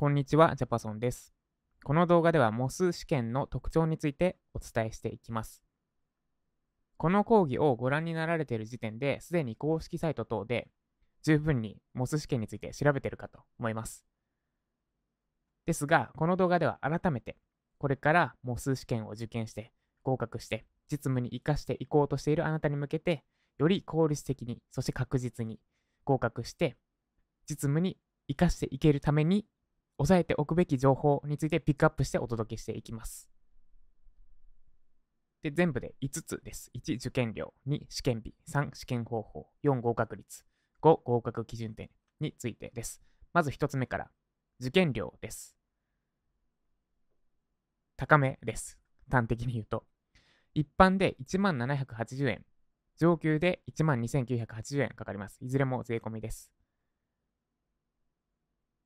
こんにちは、ジャパソンです。この動画では MOS 試験の特徴についてお伝えしていきます。この講義をご覧になられている時点で、すでに公式サイト等で十分に MOS 試験について調べているかと思います。ですが、この動画では改めて、これから MOS 試験を受験して、合格して、実務に活かしていこうとしているあなたに向けて、より効率的に、そして確実に合格して、実務に活かしていけるために押さえておくべき情報についてピックアップしてお届けしていきます。で、全部で5つです。1、受験料。2、試験日。3、試験方法。4、合格率。5、合格基準点についてです。まず1つ目から、受験料です。高めです。端的に言うと。一般で1780円、上級で12,980円かかります。いずれも税込みです。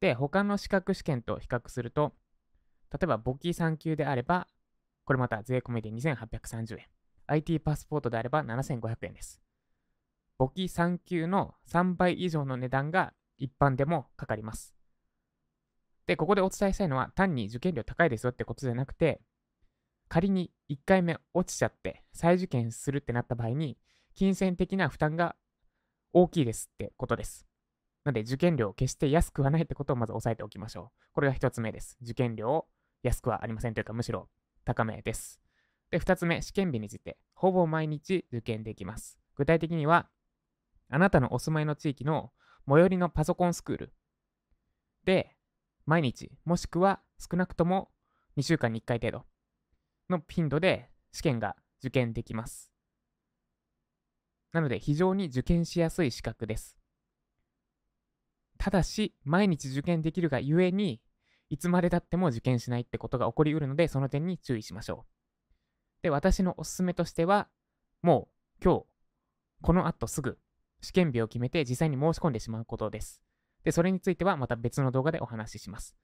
で他の資格試験と比較すると例えば簿記3級であればこれまた税込みで2830円 IT パスポートであれば7500円です簿記3級の3倍以上の値段が一般でもかかりますでここでお伝えしたいのは単に受験料高いですよってことじゃなくて仮に1回目落ちちゃって再受験するってなった場合に金銭的な負担が大きいですってことですなので、受験料を決して安くはないってことをまず押さえておきましょう。これが一つ目です。受験料を安くはありませんというか、むしろ高めです。で、二つ目、試験日について、ほぼ毎日受験できます。具体的には、あなたのお住まいの地域の最寄りのパソコンスクールで、毎日、もしくは少なくとも2週間に1回程度の頻度で試験が受験できます。なので、非常に受験しやすい資格です。ただし、毎日受験できるがゆえに、いつまでたっても受験しないってことが起こりうるので、その点に注意しましょう。で、私のおすすめとしては、もう今日、この後すぐ、試験日を決めて実際に申し込んでしまうことです。で、それについてはまた別の動画でお話しします。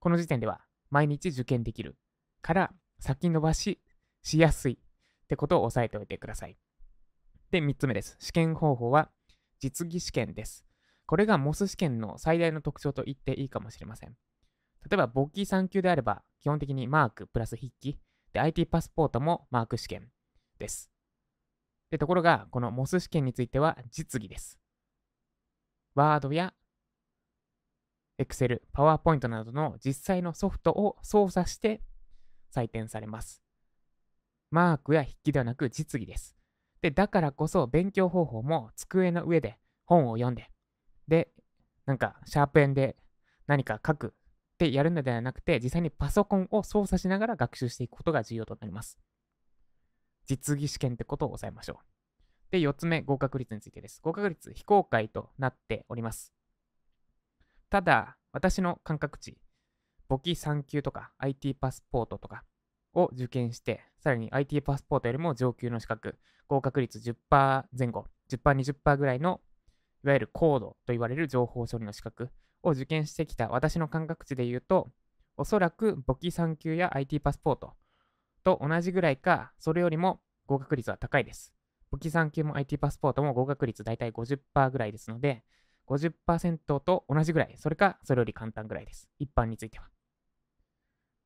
この時点では、毎日受験できるから、先延ばししやすいってことを押さえておいてください。で、3つ目です。試験方法は、実技試験です。これがモス試験の最大の特徴と言っていいかもしれません。例えば、簿記3級であれば、基本的にマークプラス筆記、で、IT パスポートもマーク試験です。で、ところが、このモス試験については実技です。ワードや Excel、PowerPoint などの実際のソフトを操作して採点されます。マークや筆記ではなく実技です。で、だからこそ勉強方法も机の上で本を読んでなんかシャープ円で何か書くってやるのではなくて、実際にパソコンを操作しながら学習していくことが重要となります。実技試験ってことを抑えましょう。で、4つ目、合格率についてです。合格率非公開となっております。ただ、私の感覚値、簿記3級とか IT パスポートとかを受験して、さらに IT パスポートよりも上級の資格、合格率10%前後、10%、20%ぐらいのいわゆるードと言われる情報処理の資格を受験してきた私の感覚値で言うと、おそらく簿記3級や IT パスポートと同じぐらいか、それよりも合格率は高いです。簿記3級も IT パスポートも合格率大体50%ぐらいですので、50%と同じぐらい、それかそれより簡単ぐらいです。一般については。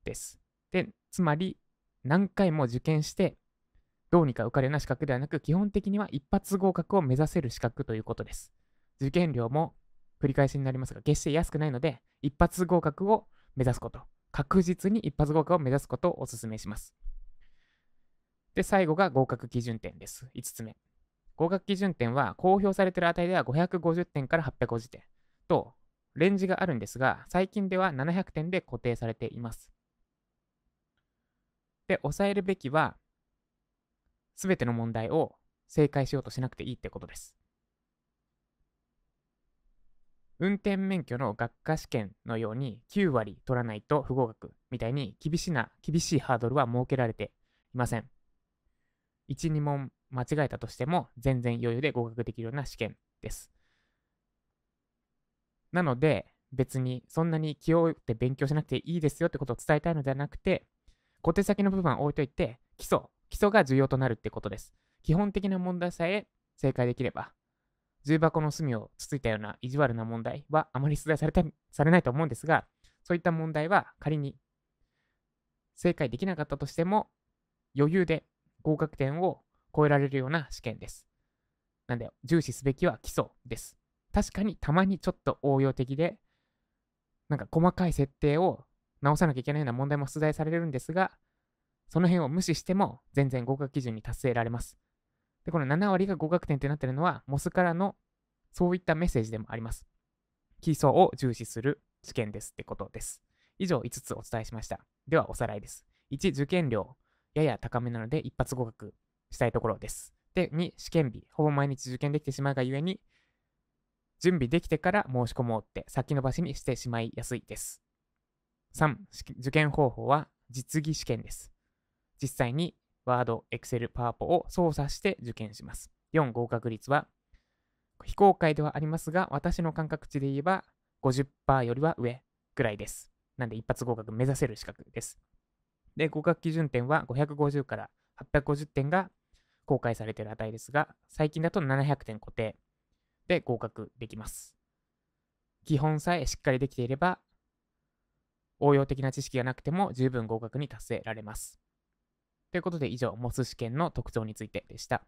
です。で、つまり、何回も受験して、どうにか受かるような資格ではなく、基本的には一発合格を目指せる資格ということです。受験料も繰り返しになりますが、決して安くないので、一発合格を目指すこと。確実に一発合格を目指すことをお勧めします。で、最後が合格基準点です。5つ目。合格基準点は、公表されている値では550点から850点と、レンジがあるんですが、最近では700点で固定されています。で、抑えるべきは、すべての問題を正解しようとしなくていいってことです。運転免許の学科試験のように9割取らないと不合格みたいに厳しな厳しいハードルは設けられていません。1、2問間違えたとしても全然余裕で合格できるような試験です。なので別にそんなに気を負って勉強しなくていいですよってことを伝えたいのではなくて小手先の部分は置いといて基礎基礎が重要となるってことです。基本的な問題さえ正解できれば重箱の隅をつついたような意地悪な問題はあまり出題されたされないと思うんですが、そういった問題は仮に正解できなかったとしても、余裕で合格点を超えられるような試験です。なんで、重視すべきは基礎です。確かにたまにちょっと応用的で、なんか細かい設定を直さなきゃいけないような問題も出題されるんですが、その辺を無視しても全然合格基準に達成られます。で、この7割が合格点となってるのは、モスからのそういったメッセージでもあります。基礎を重視する試験ですってことです。以上5つお伝えしました。ではおさらいです。1、受験料、やや高めなので一発合格したいところです。で、2、試験日、ほぼ毎日受験できてしまうがゆえに、準備できてから申し込もうって先延ばしにしてしまいやすいです。3、受験方法は実技試験です。実際に Word、Excel、PowerPo を操作して受験します。4、合格率は、非公開ではありますが、私の感覚値で言えば50%よりは上ぐらいです。なんで一発合格目指せる資格です。で、合格基準点は550から850点が公開されている値ですが、最近だと700点固定で合格できます。基本さえしっかりできていれば、応用的な知識がなくても十分合格に達せられます。ということで以上、モス試験の特徴についてでした。